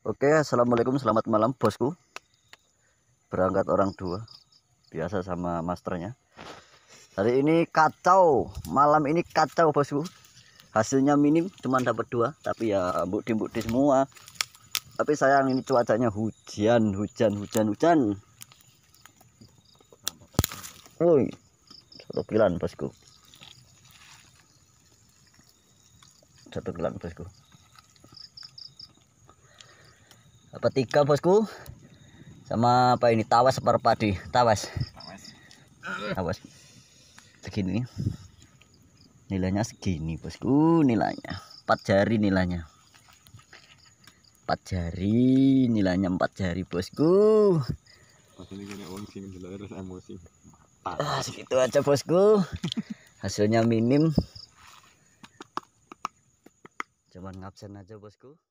Oke assalamualaikum selamat malam bosku Berangkat orang dua Biasa sama masternya Hari ini kacau Malam ini kacau bosku Hasilnya minim cuma dapat dua Tapi ya bukti-bukti semua Tapi sayang ini cuacanya hujan Hujan hujan hujan Woi Satu kilan bosku Satu kilan bosku dapat tiga bosku sama apa ini tawas padi tawas tawas segini nilainya segini bosku nilainya empat jari nilainya empat jari nilainya empat jari bosku ah, segitu aja bosku hasilnya minim cuman ngabsen aja bosku